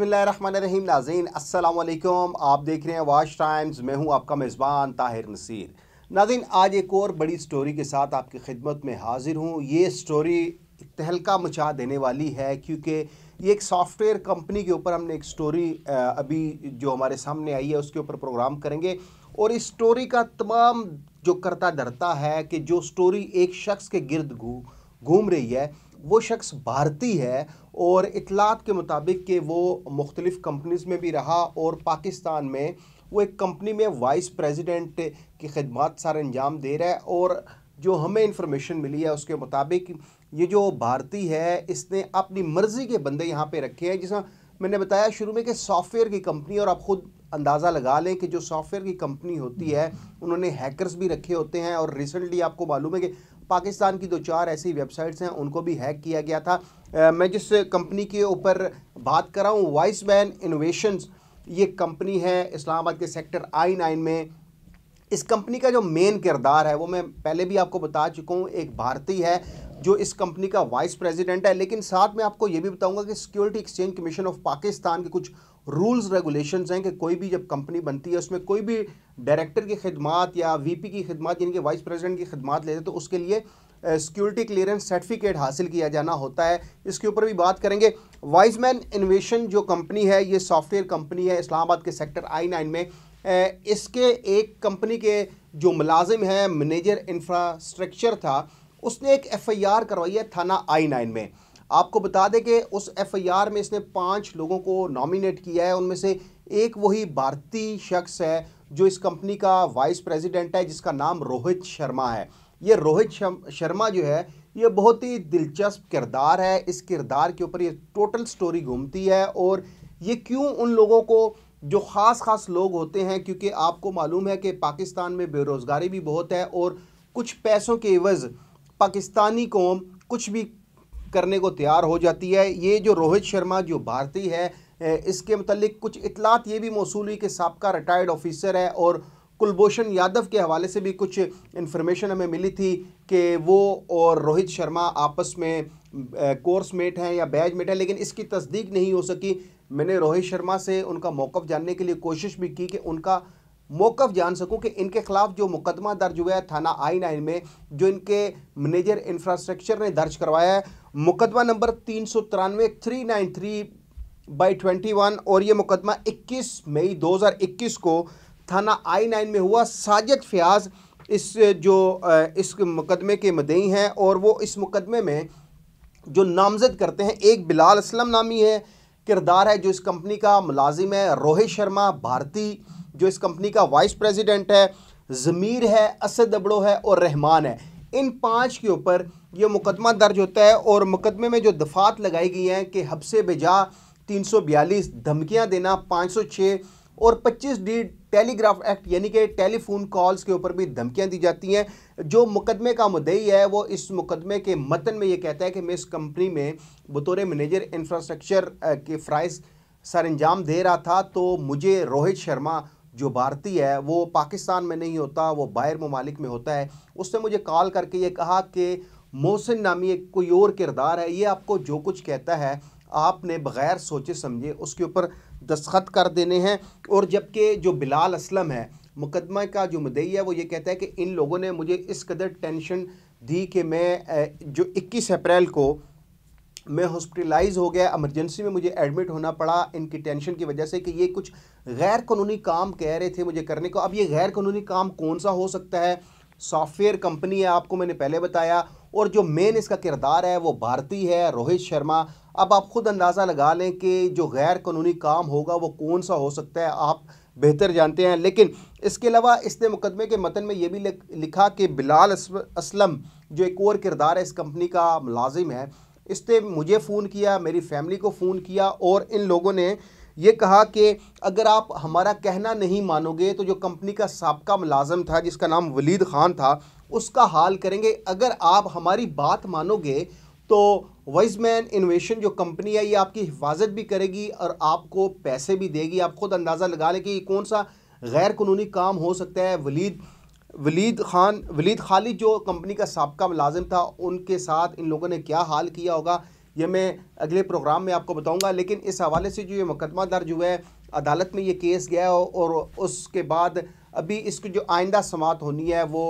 बिसमीम नाजीन असलकुम आप देख रहे हैं वाश टाइम्स मैं हूं आपका मेज़बान ताहिर नसीर नाजीन आज एक और बड़ी स्टोरी के साथ आपकी खिदमत में हाजिर हूं ये स्टोरी तहलका मचा देने वाली है क्योंकि ये एक सॉफ्टवेयर कंपनी के ऊपर हमने एक स्टोरी अभी जो हमारे सामने आई है उसके ऊपर प्रोग्राम करेंगे और इस स्टोरी का तमाम जो करता डरता है कि जो स्टोरी एक शख्स के गिर्द घू घूम रही है वो शख्स भारतीय है और इतलात के मुताबिक कि वो मुख्तलिफ़ कंपनीज़ में भी रहा और पाकिस्तान में वो एक कंपनी में वाइस प्रेसिडेंट की खदमात सर अंजाम दे रहा है और जो हमें इंफॉर्मेशन मिली है उसके मुताबिक ये जो भारती है इसने अपनी मर्ज़ी के बंदे यहाँ पे रखे हैं जिसमें मैंने बताया शुरू में कि सॉफ्टवेयर की कंपनी और आप ख़ुद अंदाज़ा लगा लें कि जो सॉफ्टवेयर की कंपनी होती है उन्होंने हैकर्स भी रखे होते हैं और रिसेंटली आपको मालूम है कि पाकिस्तान की दो चार ऐसी वेबसाइट्स हैं उनको भी हैक किया गया था आ, मैं जिस कंपनी के ऊपर बात कर रहा हूँ वाइस मैन इनोवेशंस ये कंपनी है इस्लामाबाद के सेक्टर आई नाइन में इस कंपनी का जो मेन किरदार है वो मैं पहले भी आपको बता चुका हूँ एक भारतीय है जो इस कंपनी का वाइस प्रेसिडेंट है लेकिन साथ में आपको ये भी बताऊंगा कि security exchange commission of Pakistan के कुछ रूल्स रेगुलेशन हैं कि कोई भी जब कंपनी बनती है उसमें कोई भी डायरेक्टर की खिदमत या वीपी की खिदमत यानी कि वाइस प्रेसिडेंट की खिदमत लेते तो उसके लिए सिक्योरिटी क्लियरेंस सर्टिफिकेट हासिल किया जाना होता है इसके ऊपर भी बात करेंगे वाइजमैन इन्वेशन जो कंपनी है ये सॉफ्टवेयर कंपनी है इस्लामाबाद के सेक्टर आई नाइन में इसके एक कंपनी के जो मुलाजिम है मैनेजर इंफ्रास्ट्रक्चर था उसने एक एफआईआर करवाई है थाना आई नाइन में आपको बता दें कि उस एफआईआर में इसने पाँच लोगों को नॉमिनेट किया है उनमें से एक वही भारतीय शख्स है जो इस कंपनी का वाइस प्रेसिडेंट है जिसका नाम रोहित शर्मा है ये रोहित शर्मा जो है ये बहुत ही दिलचस्प किरदार है इस किरदार के ऊपर ये टोटल स्टोरी घूमती है और ये क्यों उन लोगों को जो ख़ास ख़ास लोग होते हैं क्योंकि आपको मालूम है कि पाकिस्तान में बेरोज़गारी भी बहुत है और कुछ पैसों के एवज़ पाकिस्तानी कौम कुछ भी करने को तैयार हो जाती है ये जो रोहित शर्मा जो भारतीय है इसके मतलब कुछ इतलात ये भी मौसू हुई कि सबका रिटायर्ड ऑफिसर है और कुलभूषण यादव के हवाले से भी कुछ इन्फॉर्मेशन हमें मिली थी कि वो और रोहित शर्मा आपस में कोर्स मेट हैं या बैच मेट हैं लेकिन इसकी तस्दीक नहीं हो सकी मैंने रोहित शर्मा से उनका मौक़ जानने के लिए कोशिश भी की कि उनका मौक़ जान सकूं कि इनके खिलाफ जो मुकदमा दर्ज हुआ है थाना आई नाइन में जो इनके मैनेजर इंफ्रास्ट्रक्चर ने दर्ज करवाया है मुकदमा नंबर तीन सौ तिरानवे three nine three by twenty one और ये मुकदमा इक्कीस मई दो हज़ार इक्कीस को थाना आई नाइन में हुआ साजिद फयाज इस जो इस मुकदमे के मदई हैं और वो इस मुकदमे में जो नामजद करते हैं एक बिलाल असलम नामी है किरदार है जो इस कंपनी का मुलाजिम है रोहित शर्मा भारती जो इस कंपनी का वाइस प्रेसिडेंट है ज़मीर है असद अबड़ो है और रहमान है इन पाँच के ऊपर ये मुकदमा दर्ज होता है और मुकदमे में जो दफात लगाई गई हैं कि हबसे बेजा तीन सौ बयालीस धमकियाँ देना पाँच सौ छः और 25 डी टेलीग्राफ एक्ट यानी कि टेलीफोन कॉल्स के ऊपर भी धमकियां दी जाती हैं जो मुकदमे का मुदई है वो इस मुकदमे के मतन में ये कहता है कि मैं इस कंपनी में बतौर मैनेजर इंफ्रास्ट्रक्चर के फ्राइज सर अंजाम दे रहा था तो मुझे रोहित शर्मा जो भारती है वो पाकिस्तान में नहीं होता वो बाहर ममालिक में होता है उसने मुझे कॉल करके ये कहा कि मोहसिन नामी एक कोई और किरदार है ये आपको जो कुछ कहता है आपने बग़ैर सोचे समझे उसके ऊपर दस्खत कर देने हैं और जबकि जो बिलाल असलम है मुकदमा का जो मदई है वो ये कहता है कि इन लोगों ने मुझे इस कदर टेंशन दी कि मैं जो 21 अप्रैल को मैं हॉस्पिटलाइज हो गया एमरजेंसी में मुझे एडमिट होना पड़ा इनकी टेंशन की वजह से कि ये कुछ गैर कानूनी काम कह रहे थे मुझे करने को अब ये गैर कानूनी काम कौन सा हो सकता है सॉफ्टवेयर कंपनी है आपको मैंने पहले बताया और जो मेन इसका किरदार है वो भारती है रोहित शर्मा अब आप ख़ुद अंदाज़ा लगा लें कि जो गैर कानूनी काम होगा वो कौन सा हो सकता है आप बेहतर जानते हैं लेकिन इसके अलावा इसने मुकदमे के मतन में ये भी लिखा कि बिलाल असलम जो एक और किरदार है इस कंपनी का मुलाजिम है इसने मुझे फ़ोन किया मेरी फैमिली को फ़ोन किया और इन लोगों ने ये कहा कि अगर आप हमारा कहना नहीं मानोगे तो जो कंपनी का सबका मुलाजम था जिसका नाम वलीद खान था उसका हाल करेंगे अगर आप हमारी बात मानोगे तो वाइजमैन इन्वेशन जो कंपनी है ये आपकी हिफाजत भी करेगी और आपको पैसे भी देगी आप खुद अंदाज़ा लगा लें कि कौन सा गैर कानूनी काम हो सकता है वलीद वलीद खान वलीद खालिद जो कंपनी का सबका मुलाजिम था उनके साथ इन लोगों ने क्या हाल किया होगा ये मैं अगले प्रोग्राम में आपको बताऊंगा लेकिन इस हवाले से जो ये मुकदमा दर्ज हुआ है अदालत में ये केस गया और उसके बाद अभी इसकी जो आइंदा समात होनी है वो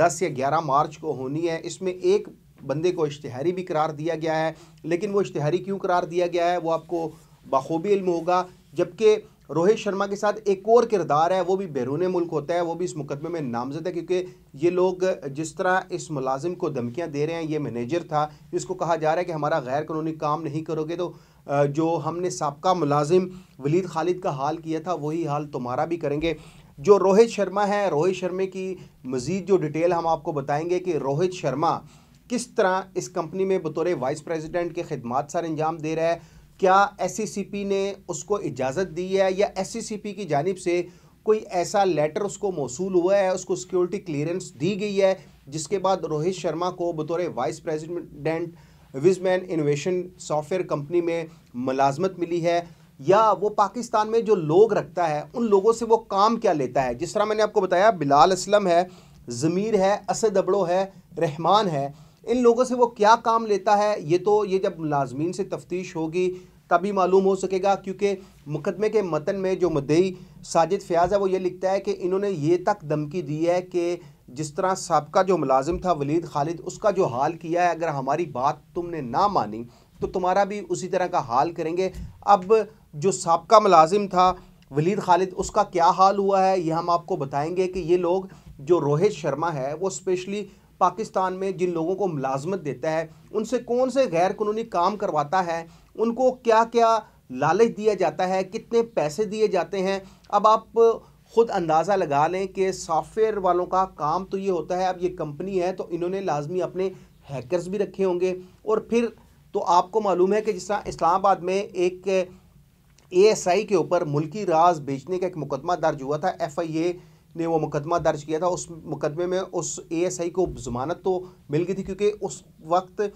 दस या ग्यारह मार्च को होनी है इसमें एक बंदे को इश्तहारी भी करार दिया गया है लेकिन वो इश्तहारी क्यों करार दिया गया है वो आपको बखूबी इल्म होगा जबकि रोहित शर्मा के साथ एक और किरदार है वो भी बैरून मुल्क होता है वो भी इस मुकदमे में नामजद है क्योंकि ये लोग जिस तरह इस मुलाजिम को धमकियाँ दे रहे हैं ये मैनेजर था जिसको कहा जा रहा है कि हमारा गैर कानूनी काम नहीं करोगे तो जो हमने सबका मुलाजिम वलीद खालिद का हाल किया था वही हाल तुम्हारा भी करेंगे जो रोहित शर्मा है रोहित शर्मा की मज़ीद जो डिटेल हम आपको बताएंगे कि रोहित शर्मा किस तरह इस कंपनी में बतौर वाइस प्रेसिडेंट के खदमात सर अंजाम दे रहा है क्या एस ने उसको इजाज़त दी है या एस की जानब से कोई ऐसा लेटर उसको मौसू हुआ है उसको सिक्योरिटी क्लियरेंस दी गई है जिसके बाद रोहित शर्मा को बतौर vice president Wiseman innovation software company में मुलाजमत मिली है या वो पाकिस्तान में जो लोग रखता है उन लोगों से वो काम क्या लेता है जिस तरह मैंने आपको बताया बिलाल असलम है ज़मीर है असद अबड़ो है रहमान है इन लोगों से वो क्या काम लेता है ये तो ये जब मुलाजमीन से तफ्तीश होगी तभी मालूम हो सकेगा क्योंकि मुकदमे के मतन में जो मदई साजिद फयाज है वो ये लिखता है कि इन्होंने ये तक धमकी दी है कि जिस तरह सबका जो मुलाजिम था वलीद खालिद उसका जो हाल किया है अगर हमारी बात तुमने ना मानी तो तुम्हारा भी उसी तरह का हाल करेंगे अब जो सबका मुलाजिम था वलीद खालिद उसका क्या हाल हुआ है ये हम आपको बताएंगे कि ये लोग जो रोहित शर्मा है वो स्पेशली पाकिस्तान में जिन लोगों को मुलाजमत देता है उनसे कौन से गैर कानूनी काम करवाता है उनको क्या क्या लालच दिया जाता है कितने पैसे दिए जाते हैं अब आप ख़ुद अंदाज़ा लगा लें कि सॉफ्टवेयर वालों का काम तो ये होता है अब ये कंपनी है तो इन्होंने लाजमी अपने हैकर्स भी रखे होंगे और फिर तो आपको मालूम है कि जिस तरह इस्लामाबाद में एक एएसआई के ऊपर मुल्की राज बेचने का एक मुकदमा दर्ज हुआ था एफआईए ने वो मुकदमा दर्ज किया था उस मुकदमे में उस एएसआई को जमानत तो मिल गई थी क्योंकि उस वक्त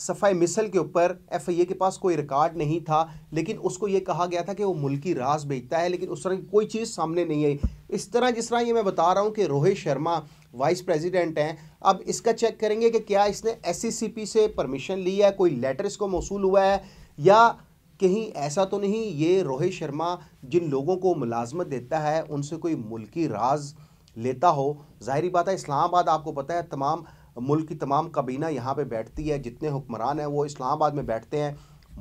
सफ़ाई मिसल के ऊपर एफआईए के पास कोई रिकॉर्ड नहीं था लेकिन उसको ये कहा गया था कि वो मुल्की राज बेचता है लेकिन उस तरह की कोई चीज़ सामने नहीं आई इस तरह जिस तरह ये मैं बता रहा हूँ कि रोहित शर्मा वाइस प्रेसिडेंट हैं अब इसका चेक करेंगे कि क्या इसने एस e से परमिशन ली है कोई लेटर इसको मौसू हुआ है या कहीं ऐसा तो नहीं ये रोहित शर्मा जिन लोगों को मुलाजमत देता है उनसे कोई मुल्की राज लेता हो जाहिर बात है इस्लामाबाद आपको पता है तमाम मुल्क की तमाम काबीना यहाँ पे बैठती है जितने हुक्मरान हैं वो इस्लामाबाद में बैठते हैं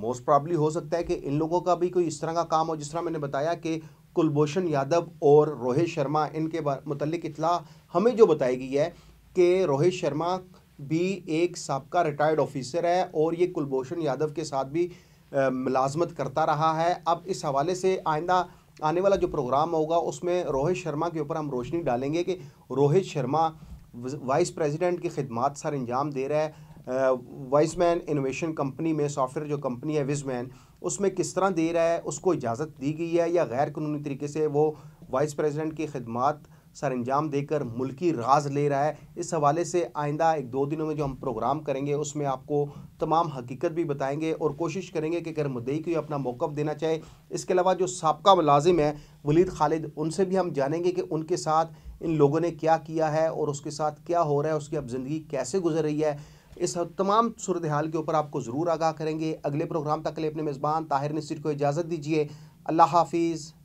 मोस्ट प्रॉब्ली हो सकता है कि इन लोगों का भी कोई इस तरह का काम हो जिस तरह मैंने बताया कि कुलभूषण यादव और रोहित शर्मा इनके मतलब इतला हमें जो बताई गई है कि रोहित शर्मा भी एक सबका रिटायर्ड ऑफिसर है और ये कुलभूषण यादव के साथ भी मुलाजमत करता रहा है अब इस हवाले से आइंदा आने वाला जो प्रोग्राम होगा उसमें रोहित शर्मा के ऊपर हम रोशनी डालेंगे कि रोहित शर्मा वाइस प्रेसिडेंट की खिदमत सर अंजाम दे रहा है वाइस मैन इनोवेशन कंपनी में सॉफ्टवेयर जो कंपनी है विजमैन उसमें किस तरह दे रहा है उसको इजाज़त दी गई है या गैर कानूनी तरीके से वो वाइस प्रेसिडेंट की खिदमत सर अंजाम देकर मुल्की राज ले रहा है इस हवाले से आइंदा एक दो दिनों में जो हम प्रोग्राम करेंगे उसमें आपको तमाम हकीकत भी बताएंगे और कोशिश करेंगे कि अगर मुदई को अपना मौक़ देना चाहे इसके अलावा जो सबका मुलाजिम है वलीद खालिद उनसे भी हम जानेंगे कि उनके साथ इन लोगों ने क्या किया है और उसके साथ क्या हो रहा है उसकी अब ज़िंदगी कैसे गुजर रही है इस तमाम सूरत हाल के ऊपर आपको ज़रूर आगाह करेंगे अगले प्रोग्राम तक के लिए अपने मेज़बान ताहिर सिर को इजाज़त दीजिए अल्लाह हाफिज़